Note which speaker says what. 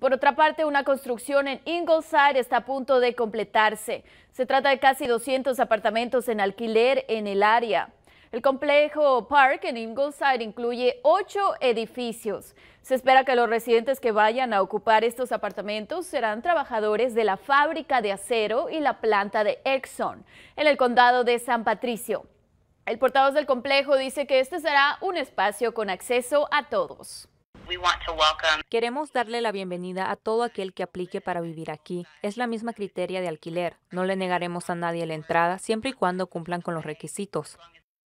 Speaker 1: Por otra parte, una construcción en Ingleside está a punto de completarse. Se trata de casi 200 apartamentos en alquiler en el área. El complejo Park en Ingleside incluye ocho edificios. Se espera que los residentes que vayan a ocupar estos apartamentos serán trabajadores de la fábrica de acero y la planta de Exxon en el condado de San Patricio. El portavoz del complejo dice que este será un espacio con acceso a todos. Queremos darle la
Speaker 2: bienvenida a todo aquel que aplique para vivir aquí. Es la misma criteria de alquiler. No le negaremos a nadie la entrada siempre y cuando cumplan con los requisitos.